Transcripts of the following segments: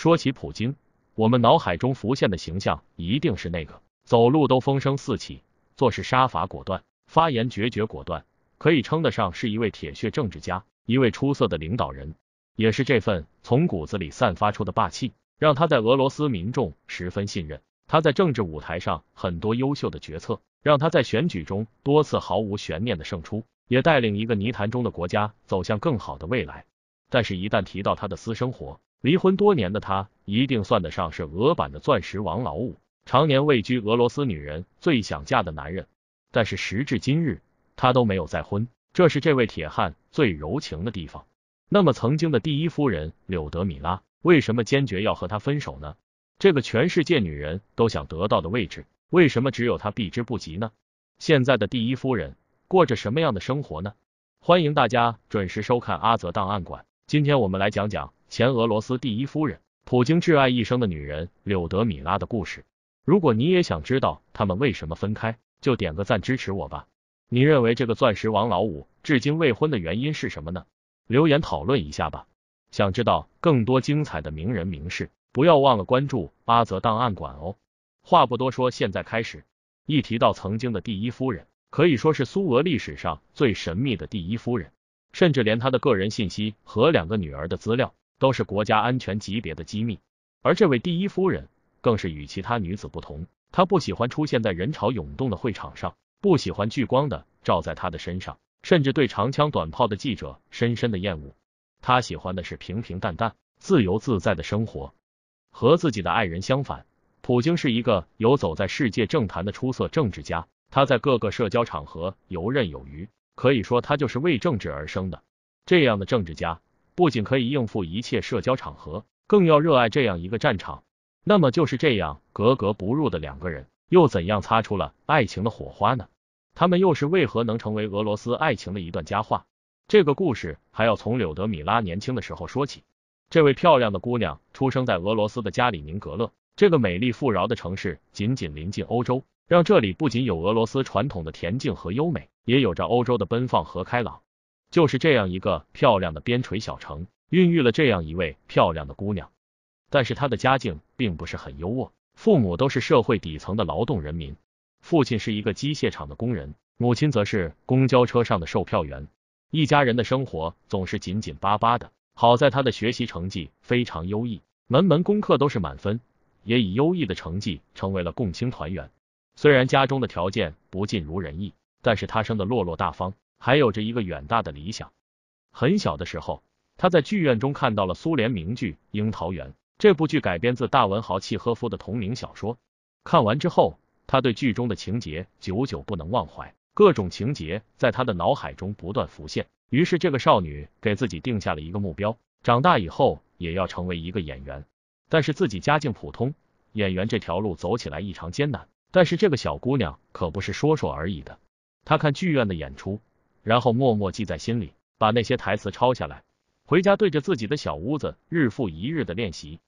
说起普京，我们脑海中浮现的形象一定是那个走路都风声四起，做事杀伐果断，发言决绝果断，可以称得上是一位铁血政治家，一位出色的领导人。也是这份从骨子里散发出的霸气，让他在俄罗斯民众十分信任。他在政治舞台上很多优秀的决策，让他在选举中多次毫无悬念的胜出，也带领一个泥潭中的国家走向更好的未来。但是，一旦提到他的私生活，离婚多年的他，一定算得上是俄版的钻石王老五，常年位居俄罗斯女人最想嫁的男人。但是时至今日，他都没有再婚，这是这位铁汉最柔情的地方。那么，曾经的第一夫人柳德米拉为什么坚决要和他分手呢？这个全世界女人都想得到的位置，为什么只有他避之不及呢？现在的第一夫人过着什么样的生活呢？欢迎大家准时收看阿泽档案馆，今天我们来讲讲。前俄罗斯第一夫人、普京挚爱一生的女人柳德米拉的故事。如果你也想知道他们为什么分开，就点个赞支持我吧。你认为这个钻石王老五至今未婚的原因是什么呢？留言讨论一下吧。想知道更多精彩的名人名事，不要忘了关注阿泽档案馆哦。话不多说，现在开始。一提到曾经的第一夫人，可以说是苏俄历史上最神秘的第一夫人，甚至连她的个人信息和两个女儿的资料。都是国家安全级别的机密，而这位第一夫人更是与其他女子不同，她不喜欢出现在人潮涌动的会场上，不喜欢聚光的照在她的身上，甚至对长枪短炮的记者深深的厌恶。她喜欢的是平平淡淡、自由自在的生活。和自己的爱人相反，普京是一个游走在世界政坛的出色政治家，他在各个社交场合游刃有余，可以说他就是为政治而生的。这样的政治家。不仅可以应付一切社交场合，更要热爱这样一个战场。那么就是这样格格不入的两个人，又怎样擦出了爱情的火花呢？他们又是为何能成为俄罗斯爱情的一段佳话？这个故事还要从柳德米拉年轻的时候说起。这位漂亮的姑娘出生在俄罗斯的加里宁格勒，这个美丽富饶的城市，紧紧临近欧洲，让这里不仅有俄罗斯传统的恬静和优美，也有着欧洲的奔放和开朗。就是这样一个漂亮的边陲小城，孕育了这样一位漂亮的姑娘。但是她的家境并不是很优渥，父母都是社会底层的劳动人民，父亲是一个机械厂的工人，母亲则是公交车上的售票员。一家人的生活总是紧紧巴巴的。好在她的学习成绩非常优异，门门功课都是满分，也以优异的成绩成为了共青团员。虽然家中的条件不尽如人意，但是她生的落落大方。还有着一个远大的理想。很小的时候，她在剧院中看到了苏联名剧《樱桃园》，这部剧改编自大文豪契诃夫的同名小说。看完之后，她对剧中的情节久久不能忘怀，各种情节在她的脑海中不断浮现。于是，这个少女给自己定下了一个目标：长大以后也要成为一个演员。但是，自己家境普通，演员这条路走起来异常艰难。但是，这个小姑娘可不是说说而已的。她看剧院的演出。然后默默记在心里，把那些台词抄下来，回家对着自己的小屋子日复一日的练习。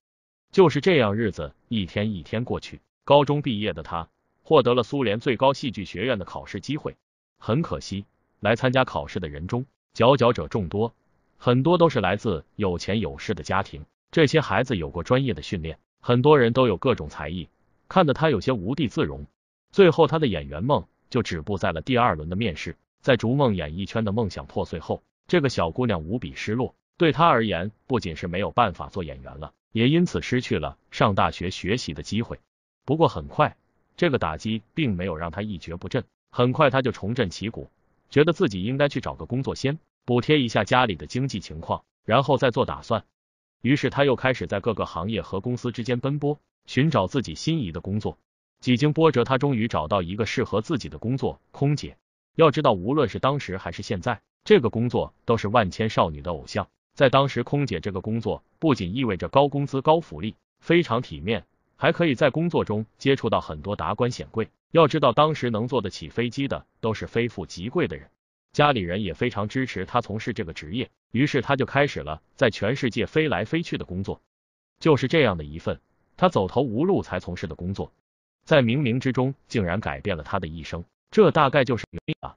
就是这样，日子一天一天过去。高中毕业的他获得了苏联最高戏剧学院的考试机会，很可惜，来参加考试的人中，佼佼者众多，很多都是来自有钱有势的家庭。这些孩子有过专业的训练，很多人都有各种才艺，看得他有些无地自容。最后，他的演员梦就止步在了第二轮的面试。在逐梦演艺圈的梦想破碎后，这个小姑娘无比失落。对她而言，不仅是没有办法做演员了，也因此失去了上大学学习的机会。不过很快，这个打击并没有让她一蹶不振。很快，她就重振旗鼓，觉得自己应该去找个工作先，补贴一下家里的经济情况，然后再做打算。于是，她又开始在各个行业和公司之间奔波，寻找自己心仪的工作。几经波折，她终于找到一个适合自己的工作——空姐。要知道，无论是当时还是现在，这个工作都是万千少女的偶像。在当时，空姐这个工作不仅意味着高工资、高福利，非常体面，还可以在工作中接触到很多达官显贵。要知道，当时能坐得起飞机的都是非富即贵的人，家里人也非常支持他从事这个职业。于是，他就开始了在全世界飞来飞去的工作。就是这样的一份他走投无路才从事的工作，在冥冥之中竟然改变了他的一生。这大概就是命吧。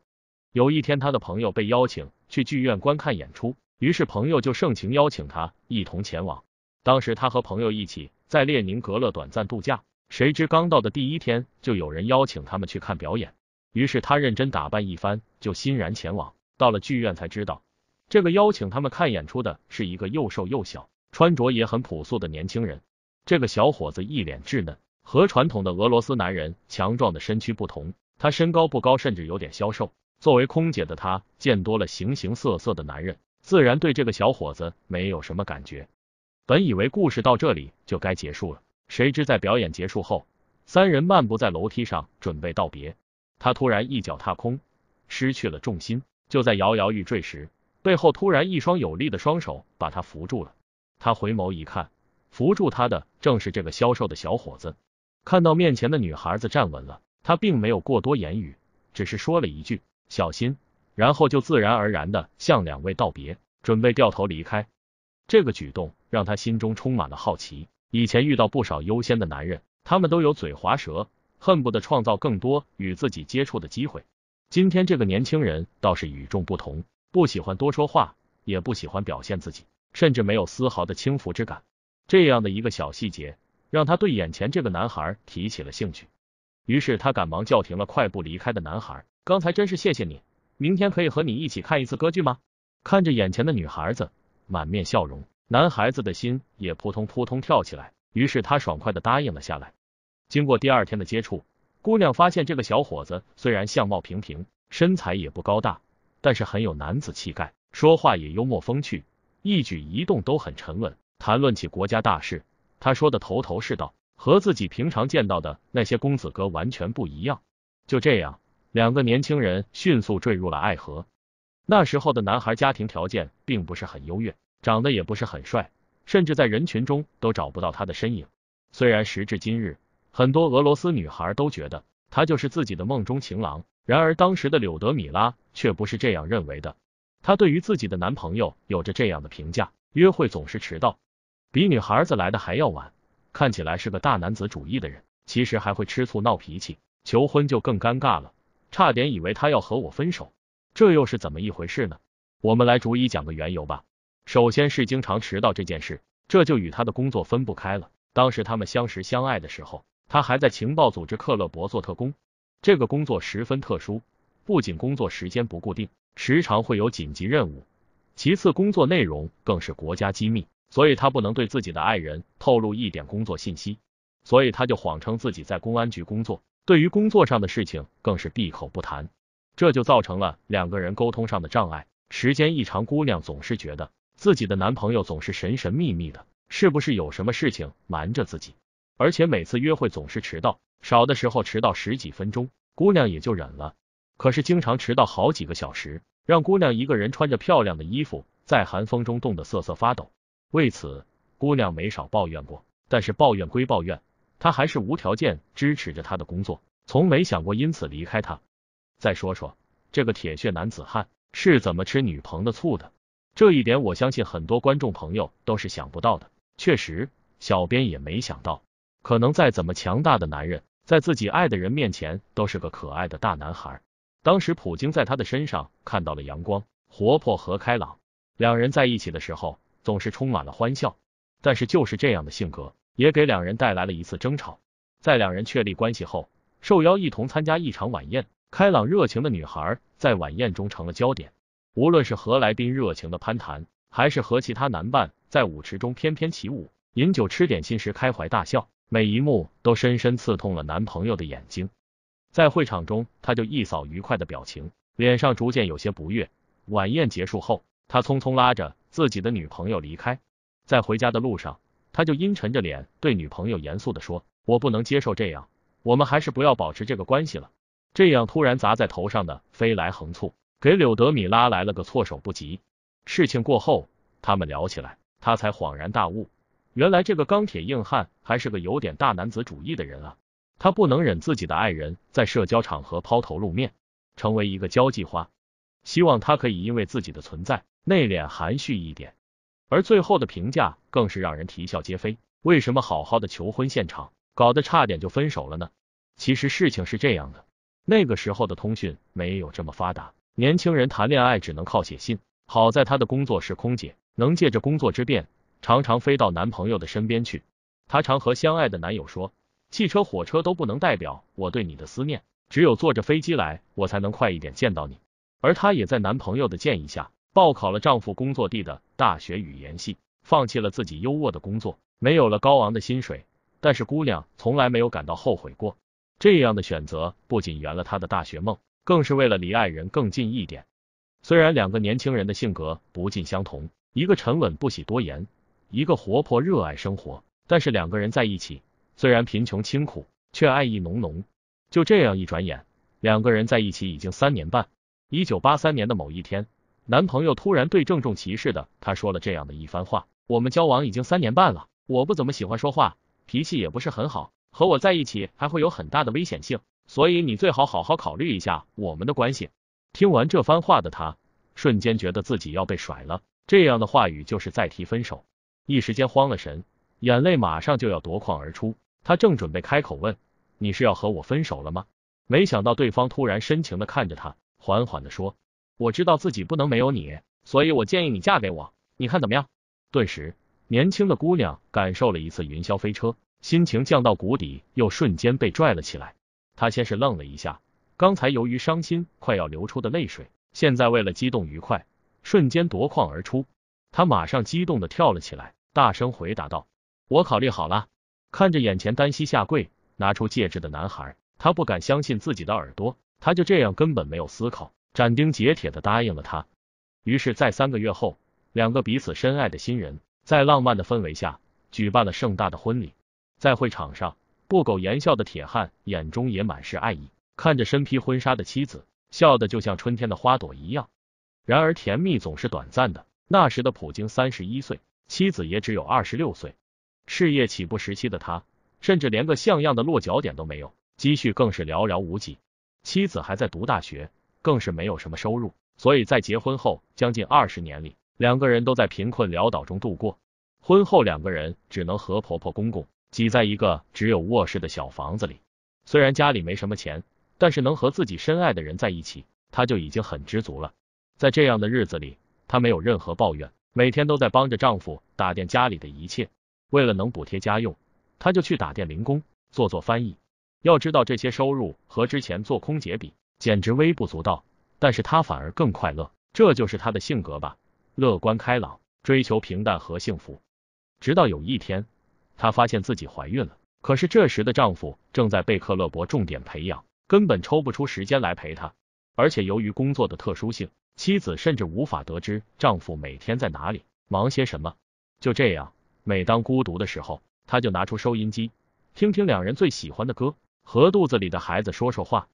有一天，他的朋友被邀请去剧院观看演出，于是朋友就盛情邀请他一同前往。当时他和朋友一起在列宁格勒短暂度假，谁知刚到的第一天就有人邀请他们去看表演，于是他认真打扮一番，就欣然前往。到了剧院才知道，这个邀请他们看演出的是一个又瘦又小、穿着也很朴素的年轻人。这个小伙子一脸稚嫩，和传统的俄罗斯男人强壮的身躯不同。他身高不高，甚至有点消瘦。作为空姐的他，见多了形形色色的男人，自然对这个小伙子没有什么感觉。本以为故事到这里就该结束了，谁知在表演结束后，三人漫步在楼梯上准备道别。他突然一脚踏空，失去了重心，就在摇摇欲坠时，背后突然一双有力的双手把他扶住了。他回眸一看，扶住他的正是这个消瘦的小伙子。看到面前的女孩子站稳了。他并没有过多言语，只是说了一句“小心”，然后就自然而然的向两位道别，准备掉头离开。这个举动让他心中充满了好奇。以前遇到不少优先的男人，他们都有嘴滑舌，恨不得创造更多与自己接触的机会。今天这个年轻人倒是与众不同，不喜欢多说话，也不喜欢表现自己，甚至没有丝毫的轻浮之感。这样的一个小细节，让他对眼前这个男孩提起了兴趣。于是他赶忙叫停了快步离开的男孩。刚才真是谢谢你，明天可以和你一起看一次歌剧吗？看着眼前的女孩子，满面笑容，男孩子的心也扑通扑通跳起来。于是他爽快的答应了下来。经过第二天的接触，姑娘发现这个小伙子虽然相貌平平，身材也不高大，但是很有男子气概，说话也幽默风趣，一举一动都很沉稳。谈论起国家大事，他说的头头是道。和自己平常见到的那些公子哥完全不一样。就这样，两个年轻人迅速坠入了爱河。那时候的男孩家庭条件并不是很优越，长得也不是很帅，甚至在人群中都找不到他的身影。虽然时至今日，很多俄罗斯女孩都觉得他就是自己的梦中情郎，然而当时的柳德米拉却不是这样认为的。她对于自己的男朋友有着这样的评价：约会总是迟到，比女孩子来的还要晚。看起来是个大男子主义的人，其实还会吃醋闹脾气，求婚就更尴尬了，差点以为他要和我分手，这又是怎么一回事呢？我们来逐一讲个缘由吧。首先是经常迟到这件事，这就与他的工作分不开了。当时他们相识相爱的时候，他还在情报组织克勒伯做特工，这个工作十分特殊，不仅工作时间不固定，时常会有紧急任务；其次工作内容更是国家机密。所以他不能对自己的爱人透露一点工作信息，所以他就谎称自己在公安局工作，对于工作上的事情更是闭口不谈，这就造成了两个人沟通上的障碍。时间一长，姑娘总是觉得自己的男朋友总是神神秘秘的，是不是有什么事情瞒着自己？而且每次约会总是迟到，少的时候迟到十几分钟，姑娘也就忍了。可是经常迟到好几个小时，让姑娘一个人穿着漂亮的衣服在寒风中冻得瑟瑟发抖。为此，姑娘没少抱怨过，但是抱怨归抱怨，她还是无条件支持着他的工作，从没想过因此离开他。再说说这个铁血男子汉是怎么吃女朋友的醋的，这一点我相信很多观众朋友都是想不到的。确实，小编也没想到，可能再怎么强大的男人，在自己爱的人面前都是个可爱的大男孩。当时，普京在他的身上看到了阳光、活泼和开朗，两人在一起的时候。总是充满了欢笑，但是就是这样的性格也给两人带来了一次争吵。在两人确立关系后，受邀一同参加一场晚宴，开朗热情的女孩在晚宴中成了焦点。无论是和来宾热情的攀谈，还是和其他男伴在舞池中翩翩起舞，饮酒吃点心时开怀大笑，每一幕都深深刺痛了男朋友的眼睛。在会场中，他就一扫愉快的表情，脸上逐渐有些不悦。晚宴结束后，他匆匆拉着。自己的女朋友离开，在回家的路上，他就阴沉着脸对女朋友严肃的说：“我不能接受这样，我们还是不要保持这个关系了。”这样突然砸在头上的飞来横促，给柳德米拉来了个措手不及。事情过后，他们聊起来，他才恍然大悟，原来这个钢铁硬汉还是个有点大男子主义的人啊！他不能忍自己的爱人在社交场合抛头露面，成为一个交际花，希望他可以因为自己的存在。内敛含蓄一点，而最后的评价更是让人啼笑皆非。为什么好好的求婚现场搞得差点就分手了呢？其实事情是这样的，那个时候的通讯没有这么发达，年轻人谈恋爱只能靠写信。好在他的工作是空姐，能借着工作之便，常常飞到男朋友的身边去。她常和相爱的男友说，汽车、火车都不能代表我对你的思念，只有坐着飞机来，我才能快一点见到你。而她也在男朋友的建议下。报考了丈夫工作地的大学语言系，放弃了自己优渥的工作，没有了高昂的薪水，但是姑娘从来没有感到后悔过。这样的选择不仅圆了她的大学梦，更是为了离爱人更近一点。虽然两个年轻人的性格不尽相同，一个沉稳不喜多言，一个活泼热爱生活，但是两个人在一起，虽然贫穷清苦，却爱意浓浓。就这样一转眼，两个人在一起已经三年半。一九八三年的某一天。男朋友突然对郑重其事的他说了这样的一番话：“我们交往已经三年半了，我不怎么喜欢说话，脾气也不是很好，和我在一起还会有很大的危险性，所以你最好好好考虑一下我们的关系。”听完这番话的他，瞬间觉得自己要被甩了，这样的话语就是再提分手，一时间慌了神，眼泪马上就要夺眶而出。他正准备开口问：“你是要和我分手了吗？”没想到对方突然深情的看着他，缓缓的说。我知道自己不能没有你，所以我建议你嫁给我，你看怎么样？顿时，年轻的姑娘感受了一次云霄飞车，心情降到谷底，又瞬间被拽了起来。她先是愣了一下，刚才由于伤心快要流出的泪水，现在为了激动愉快，瞬间夺眶而出。她马上激动的跳了起来，大声回答道：“我考虑好了。”看着眼前单膝下跪、拿出戒指的男孩，她不敢相信自己的耳朵，他就这样根本没有思考。斩钉截铁的答应了他。于是，在三个月后，两个彼此深爱的新人在浪漫的氛围下举办了盛大的婚礼。在会场上，不苟言笑的铁汉眼中也满是爱意，看着身披婚纱的妻子，笑得就像春天的花朵一样。然而，甜蜜总是短暂的。那时的普京三十一岁，妻子也只有二十六岁。事业起步时期的他，甚至连个像样的落脚点都没有，积蓄更是寥寥无几。妻子还在读大学。更是没有什么收入，所以在结婚后将近二十年里，两个人都在贫困潦倒中度过。婚后两个人只能和婆婆公公挤在一个只有卧室的小房子里。虽然家里没什么钱，但是能和自己深爱的人在一起，她就已经很知足了。在这样的日子里，她没有任何抱怨，每天都在帮着丈夫打点家里的一切。为了能补贴家用，她就去打点零工，做做翻译。要知道这些收入和之前做空姐比。简直微不足道，但是他反而更快乐，这就是他的性格吧，乐观开朗，追求平淡和幸福。直到有一天，她发现自己怀孕了，可是这时的丈夫正在贝克勒伯重点培养，根本抽不出时间来陪她，而且由于工作的特殊性，妻子甚至无法得知丈夫每天在哪里，忙些什么。就这样，每当孤独的时候，她就拿出收音机，听听两人最喜欢的歌，和肚子里的孩子说说话。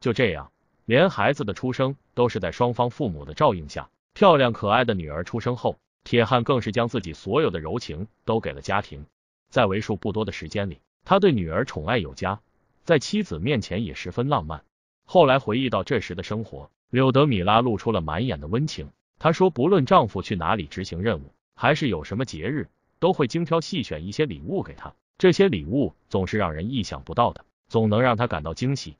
就这样，连孩子的出生都是在双方父母的照应下。漂亮可爱的女儿出生后，铁汉更是将自己所有的柔情都给了家庭。在为数不多的时间里，他对女儿宠爱有加，在妻子面前也十分浪漫。后来回忆到这时的生活，柳德米拉露出了满眼的温情。她说，不论丈夫去哪里执行任务，还是有什么节日，都会精挑细选一些礼物给他。这些礼物总是让人意想不到的，总能让他感到惊喜。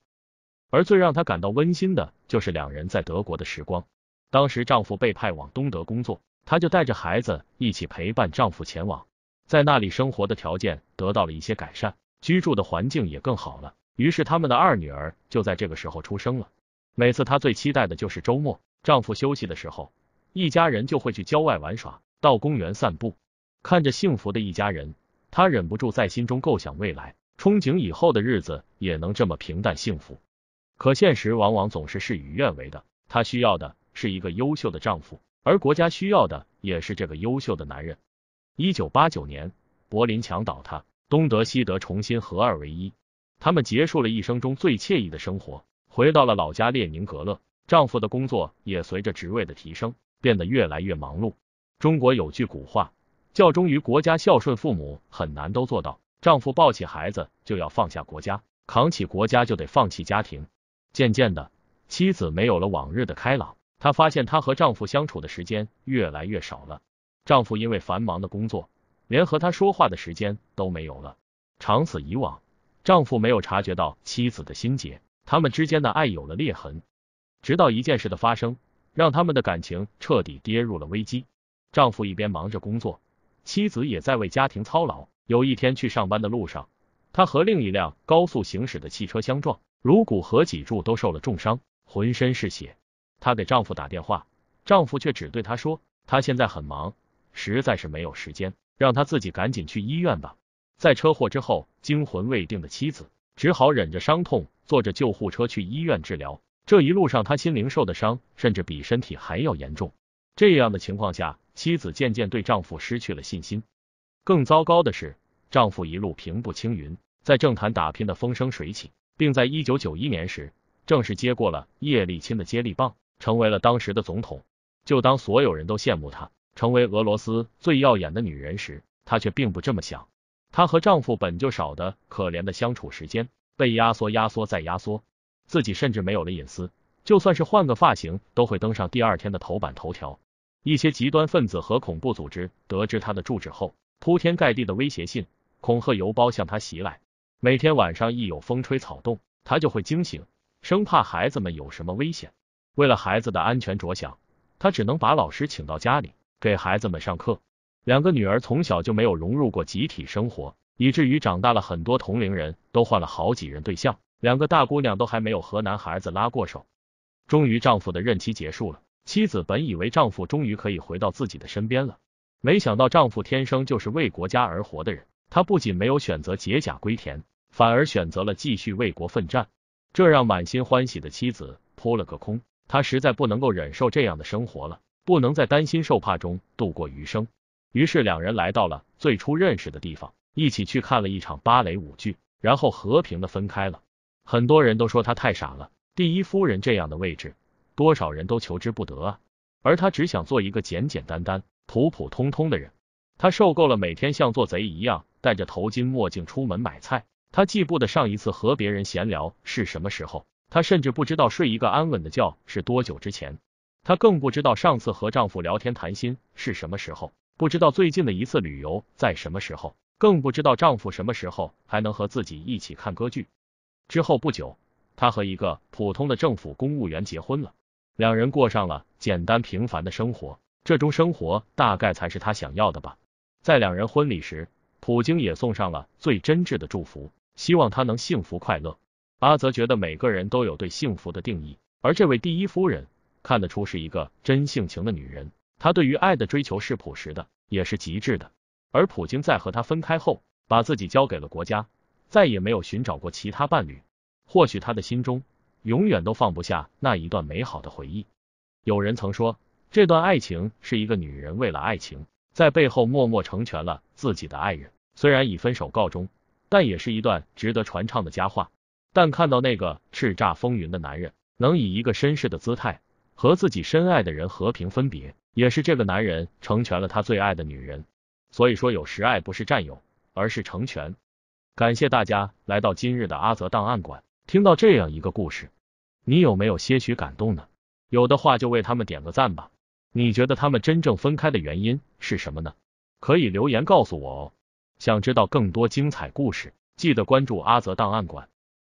而最让她感到温馨的就是两人在德国的时光。当时丈夫被派往东德工作，她就带着孩子一起陪伴丈夫前往，在那里生活的条件得到了一些改善，居住的环境也更好了。于是他们的二女儿就在这个时候出生了。每次她最期待的就是周末，丈夫休息的时候，一家人就会去郊外玩耍，到公园散步，看着幸福的一家人，她忍不住在心中构想未来，憧憬以后的日子也能这么平淡幸福。可现实往往总是事与愿违的。她需要的是一个优秀的丈夫，而国家需要的也是这个优秀的男人。一九八九年，柏林墙倒塌，东德、西德重新合二为一。他们结束了一生中最惬意的生活，回到了老家列宁格勒。丈夫的工作也随着职位的提升变得越来越忙碌。中国有句古话，叫“忠于国家，孝顺父母”，很难都做到。丈夫抱起孩子就要放下国家，扛起国家就得放弃家庭。渐渐的，妻子没有了往日的开朗。她发现她和丈夫相处的时间越来越少了。丈夫因为繁忙的工作，连和她说话的时间都没有了。长此以往，丈夫没有察觉到妻子的心结，他们之间的爱有了裂痕。直到一件事的发生，让他们的感情彻底跌入了危机。丈夫一边忙着工作，妻子也在为家庭操劳。有一天去上班的路上，他和另一辆高速行驶的汽车相撞。颅骨和脊柱都受了重伤，浑身是血。她给丈夫打电话，丈夫却只对她说：“她现在很忙，实在是没有时间，让她自己赶紧去医院吧。”在车祸之后惊魂未定的妻子，只好忍着伤痛坐着救护车去医院治疗。这一路上，她心灵受的伤甚至比身体还要严重。这样的情况下，妻子渐渐对丈夫失去了信心。更糟糕的是，丈夫一路平步青云，在政坛打拼的风生水起。并在一九九一年时，正式接过了叶利钦的接力棒，成为了当时的总统。就当所有人都羡慕她成为俄罗斯最耀眼的女人时，她却并不这么想。她和丈夫本就少的可怜的相处时间被压缩、压缩再压缩，自己甚至没有了隐私。就算是换个发型，都会登上第二天的头版头条。一些极端分子和恐怖组织得知她的住址后，铺天盖地的威胁信、恐吓邮包向她袭来。每天晚上一有风吹草动，他就会惊醒，生怕孩子们有什么危险。为了孩子的安全着想，他只能把老师请到家里给孩子们上课。两个女儿从小就没有融入过集体生活，以至于长大了很多同龄人都换了好几任对象，两个大姑娘都还没有和男孩子拉过手。终于，丈夫的任期结束了，妻子本以为丈夫终于可以回到自己的身边了，没想到丈夫天生就是为国家而活的人，他不仅没有选择解甲归田。反而选择了继续为国奋战，这让满心欢喜的妻子扑了个空。他实在不能够忍受这样的生活了，不能再担心受怕中度过余生。于是两人来到了最初认识的地方，一起去看了一场芭蕾舞剧，然后和平的分开了。很多人都说他太傻了，第一夫人这样的位置，多少人都求之不得啊。而他只想做一个简简单单、普普通通的人。他受够了每天像做贼一样戴着头巾、墨镜出门买菜。她记不得上一次和别人闲聊是什么时候，她甚至不知道睡一个安稳的觉是多久之前，她更不知道上次和丈夫聊天谈心是什么时候，不知道最近的一次旅游在什么时候，更不知道丈夫什么时候还能和自己一起看歌剧。之后不久，她和一个普通的政府公务员结婚了，两人过上了简单平凡的生活，这种生活大概才是她想要的吧。在两人婚礼时，普京也送上了最真挚的祝福。希望她能幸福快乐。阿泽觉得每个人都有对幸福的定义，而这位第一夫人看得出是一个真性情的女人。她对于爱的追求是朴实的，也是极致的。而普京在和她分开后，把自己交给了国家，再也没有寻找过其他伴侣。或许他的心中永远都放不下那一段美好的回忆。有人曾说，这段爱情是一个女人为了爱情，在背后默默成全了自己的爱人，虽然以分手告终。但也是一段值得传唱的佳话。但看到那个叱咤风云的男人，能以一个绅士的姿态和自己深爱的人和平分别，也是这个男人成全了他最爱的女人。所以说，有时爱不是占有，而是成全。感谢大家来到今日的阿泽档案馆，听到这样一个故事，你有没有些许感动呢？有的话就为他们点个赞吧。你觉得他们真正分开的原因是什么呢？可以留言告诉我哦。想知道更多精彩故事，记得关注阿泽档案馆。